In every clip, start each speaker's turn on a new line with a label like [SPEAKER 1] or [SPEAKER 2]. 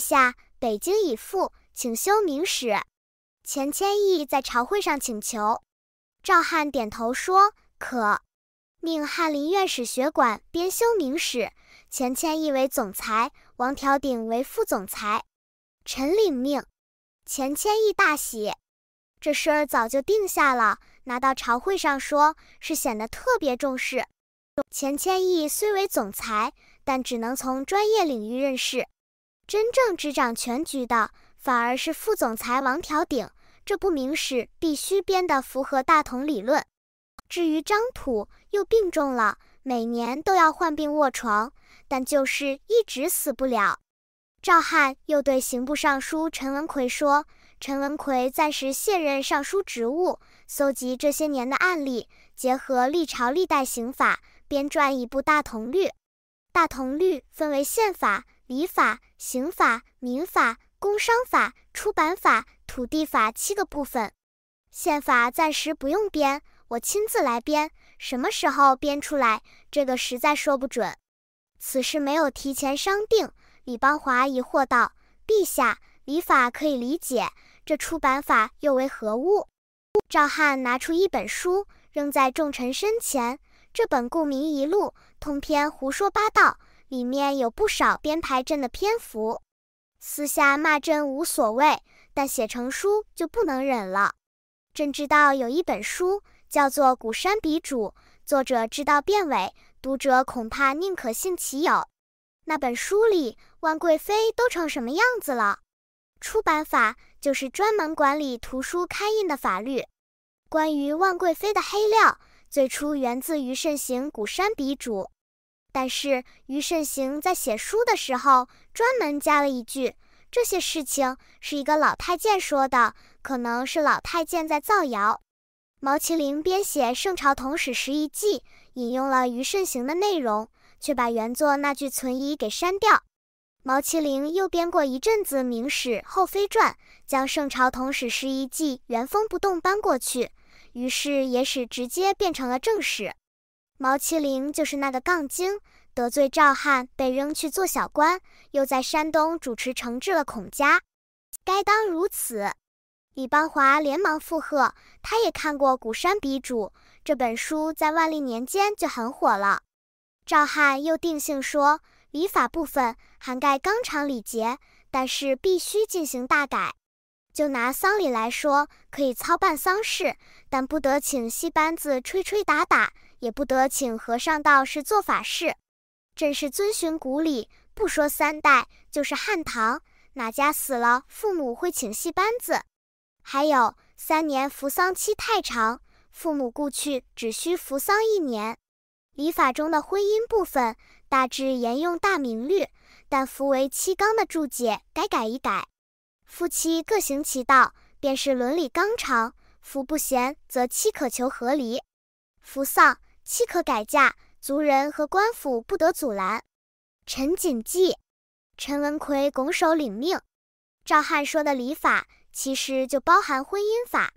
[SPEAKER 1] 下北京已复，请修明史。钱谦益在朝会上请求，赵汉点头说：“可，命翰林院史学馆编修明史，钱谦益为总裁，王条鼎为副总裁。”臣领命。钱谦益大喜，这事儿早就定下了，拿到朝会上说，是显得特别重视。钱谦益虽为总裁，但只能从专业领域认识。真正执掌全局的，反而是副总裁王条鼎。这部明史必须编的符合大同理论。至于张土又病重了，每年都要患病卧床，但就是一直死不了。赵汉又对刑部尚书陈文奎说：“陈文奎暂时卸任尚书职务，搜集这些年的案例，结合历朝历代刑法，编撰一部大同律。大同律分为宪法。”礼法、刑法、民法、工商法、出版法、土地法七个部分，宪法暂时不用编，我亲自来编。什么时候编出来，这个实在说不准。此事没有提前商定。李邦华疑惑道：“陛下，礼法可以理解，这出版法又为何物？”赵汉拿出一本书，扔在众臣身前。这本《顾名遗录》，通篇胡说八道。里面有不少编排朕的篇幅，私下骂朕无所谓，但写成书就不能忍了。朕知道有一本书叫做《古山鼻主》，作者知道变伪，读者恐怕宁可信其有。那本书里万贵妃都成什么样子了？出版法就是专门管理图书刊印的法律。关于万贵妃的黑料，最初源自于盛行《古山鼻主》。但是于慎行在写书的时候专门加了一句：“这些事情是一个老太监说的，可能是老太监在造谣。”毛奇龄编写《圣朝同史拾遗记》，引用了于慎行的内容，却把原作那句存疑给删掉。毛奇龄又编过一阵子《明史后妃传》，将《圣朝同史拾遗记》原封不动搬过去，于是野史直接变成了正史。毛麒麟就是那个杠精，得罪赵汉被扔去做小官，又在山东主持惩治了孔家，该当如此。李邦华连忙附和，他也看过《古山鼻主》这本书，在万历年间就很火了。赵汉又定性说，礼法部分涵盖纲常礼节，但是必须进行大改。就拿丧礼来说，可以操办丧事，但不得请戏班子吹吹打打。也不得请和尚道士做法事，朕是遵循古礼。不说三代，就是汉唐，哪家死了父母会请戏班子？还有三年扶丧期太长，父母故去只需扶丧一年。礼法中的婚姻部分大致沿用《大明律》，但“扶为妻纲”的注解改改一改，夫妻各行其道，便是伦理纲常。夫不贤，则妻可求和离。扶丧。妻可改嫁，族人和官府不得阻拦。陈谨记，陈文奎拱手领命。赵汉说的礼法其实就包含婚姻法，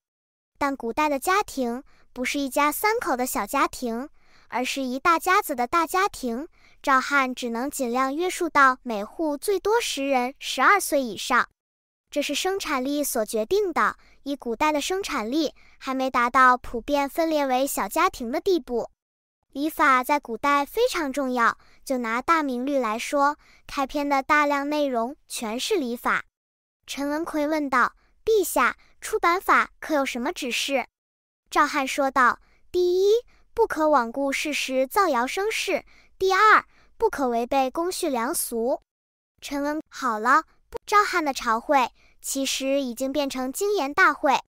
[SPEAKER 1] 但古代的家庭不是一家三口的小家庭，而是一大家子的大家庭。赵汉只能尽量约束到每户最多十人，十二岁以上。这是生产力所决定的，以古代的生产力还没达到普遍分裂为小家庭的地步。礼法在古代非常重要，就拿《大明律》来说，开篇的大量内容全是礼法。陈文奎问道：“陛下，出版法可有什么指示？”赵汉说道：“第一，不可罔顾事实，造谣生事；第二，不可违背公序良俗。”陈文好了，赵汉的朝会其实已经变成经研大会，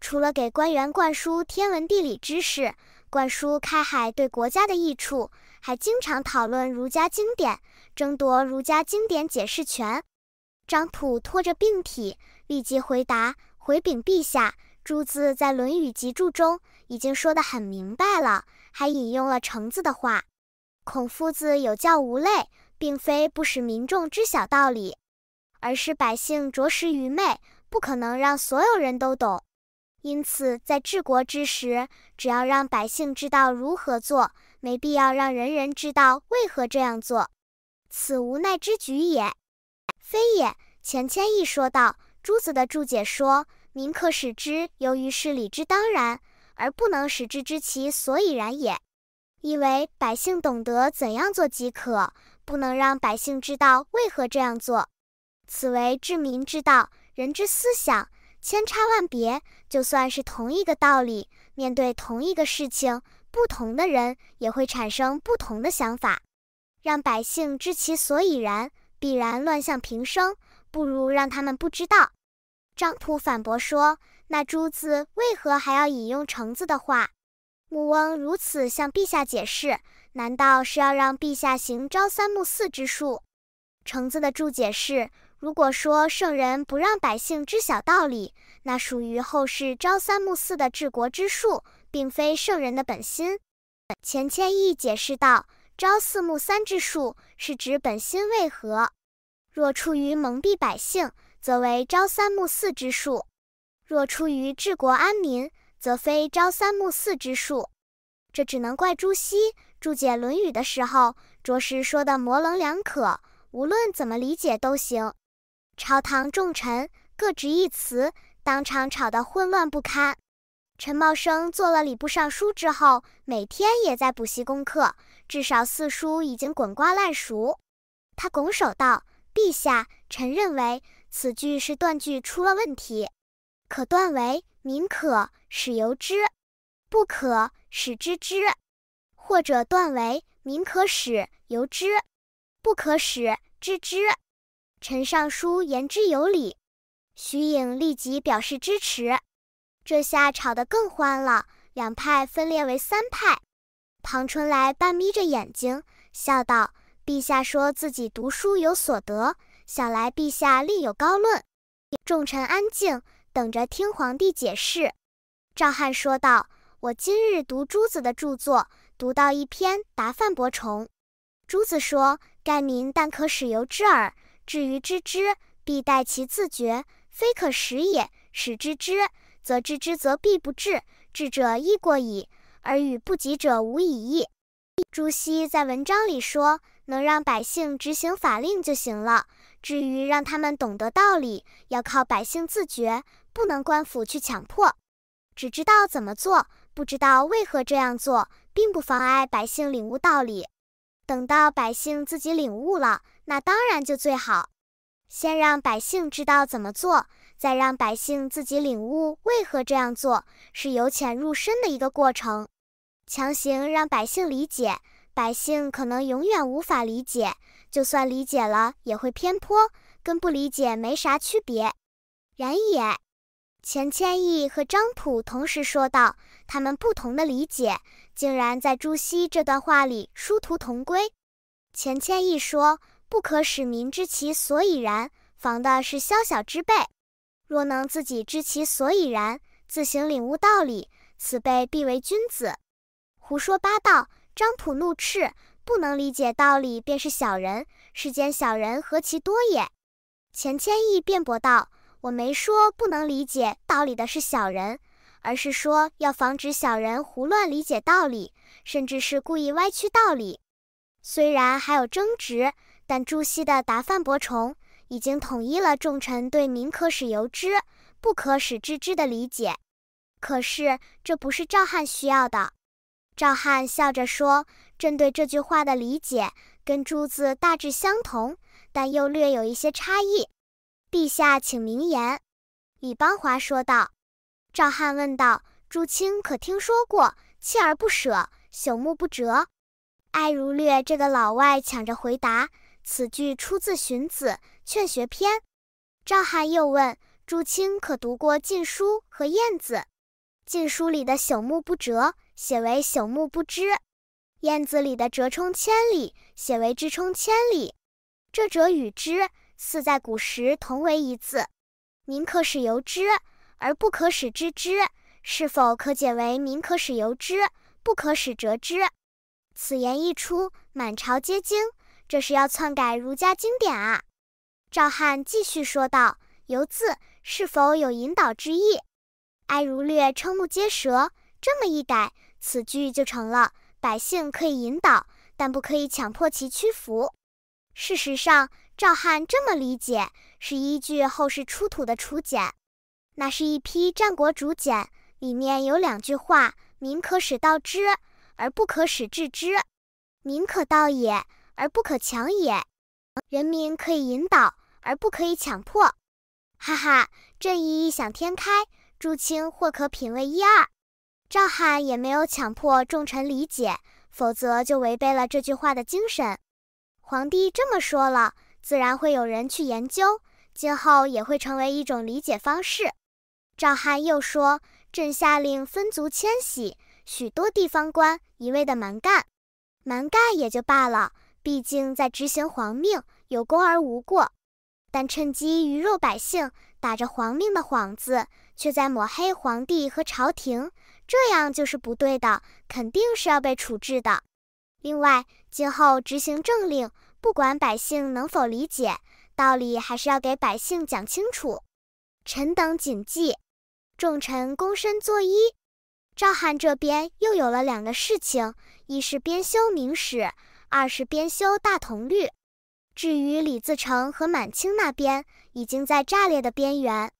[SPEAKER 1] 除了给官员灌输天文地理知识。灌输开海对国家的益处，还经常讨论儒家经典，争夺儒家经典解释权。张普拖着病体立即回答，回禀陛下：朱子在《论语集注》中已经说得很明白了，还引用了程子的话：孔夫子有教无类，并非不使民众知晓道理，而是百姓着实愚昧，不可能让所有人都懂。因此，在治国之时，只要让百姓知道如何做，没必要让人人知道为何这样做，此无奈之举也。非也，钱谦益说道。朱子的注解说：“民可使之，由于是理之当然，而不能使之知其所以然也。因为百姓懂得怎样做即可，不能让百姓知道为何这样做。此为治民之道，人之思想。”千差万别，就算是同一个道理，面对同一个事情，不同的人也会产生不同的想法。让百姓知其所以然，必然乱象平生；不如让他们不知道。张普反驳说：“那朱子为何还要引用程子的话？木翁如此向陛下解释，难道是要让陛下行朝三暮四之术？”程子的注解是。如果说圣人不让百姓知晓道理，那属于后世朝三暮四的治国之术，并非圣人的本心。钱谦益解释道：“朝四暮三之术是指本心为何？若出于蒙蔽百姓，则为朝三暮四之术；若出于治国安民，则非朝三暮四之术。”这只能怪朱熹注解《论语》的时候，着实说的模棱两可，无论怎么理解都行。朝堂重臣各执一词，当场吵得混乱不堪。陈茂生做了礼部尚书之后，每天也在补习功课，至少四书已经滚瓜烂熟。他拱手道：“陛下，臣认为此句是断句出了问题，可断为‘民可使由之，不可使知之’，或者断为‘民可使由之，不可使知之’。”陈尚书言之有理，徐颖立即表示支持。这下吵得更欢了，两派分裂为三派。庞春来半眯着眼睛笑道：“陛下说自己读书有所得，想来陛下另有高论。”众臣安静，等着听皇帝解释。赵汉说道：“我今日读朱子的著作，读到一篇《答范伯崇》，朱子说：‘盖民但可使由之耳。’”至于知之，必待其自觉，非可使也。使知之，则知之则必不至，智者亦过矣，而与不及者无以异。朱熹在文章里说，能让百姓执行法令就行了，至于让他们懂得道理，要靠百姓自觉，不能官府去强迫。只知道怎么做，不知道为何这样做，并不妨碍百姓领悟道理。等到百姓自己领悟了，那当然就最好。先让百姓知道怎么做，再让百姓自己领悟为何这样做，是由浅入深的一个过程。强行让百姓理解，百姓可能永远无法理解，就算理解了也会偏颇，跟不理解没啥区别。然也。钱谦益和张普同时说道，他们不同的理解竟然在朱熹这段话里殊途同归。钱谦益说：“不可使民知其所以然，防的是宵小之辈。若能自己知其所以然，自行领悟道理，此辈必为君子。”胡说八道！张普怒斥：“不能理解道理便是小人，世间小人何其多也！”钱谦益辩驳道。我没说不能理解道理的是小人，而是说要防止小人胡乱理解道理，甚至是故意歪曲道理。虽然还有争执，但朱熹的《答范伯崇》已经统一了众臣对“民可使由之，不可使知之”的理解。可是，这不是赵汉需要的。赵汉笑着说：“朕对这句话的理解跟朱子大致相同，但又略有一些差异。”陛下，请明言。”李邦华说道。赵汉问道：“朱清可听说过‘锲而不舍，朽木不折’？”艾如略这个老外抢着回答：“此句出自《荀子·劝学篇》。”赵汉又问：“朱清可读过《晋书》和《晏子》？《晋书》里的‘朽木不折’写为‘朽木不知”，《晏子》里的‘折冲千里’写为‘之冲千里’，这‘者与‘之’。”似在古时同为一字，民可使由之，而不可使知之，是否可解为民可使由之，不可使折之？此言一出，满朝皆惊，这是要篡改儒家经典啊！赵汉继续说道：“由字是否有引导之意？”艾如略瞠目结舌，这么一改，此句就成了百姓可以引导，但不可以强迫其屈服。事实上。赵汉这么理解，是依据后世出土的楚简，那是一批战国竹简，里面有两句话：民可使道之，而不可使治之；民可道也，而不可强也。人民可以引导，而不可以强迫。哈哈，这一异想天开，朱清或可品味一二。赵汉也没有强迫众臣理解，否则就违背了这句话的精神。皇帝这么说了。自然会有人去研究，今后也会成为一种理解方式。赵汉又说：“朕下令分族迁徙，许多地方官一味的蛮干，蛮干也就罢了，毕竟在执行皇命，有功而无过。但趁机鱼肉百姓，打着皇命的幌子，却在抹黑皇帝和朝廷，这样就是不对的，肯定是要被处置的。另外，今后执行政令。”不管百姓能否理解，道理还是要给百姓讲清楚。臣等谨记。众臣躬身作揖。赵汉这边又有了两个事情：一是编修明史，二是编修大同律。至于李自成和满清那边，已经在炸裂的边缘。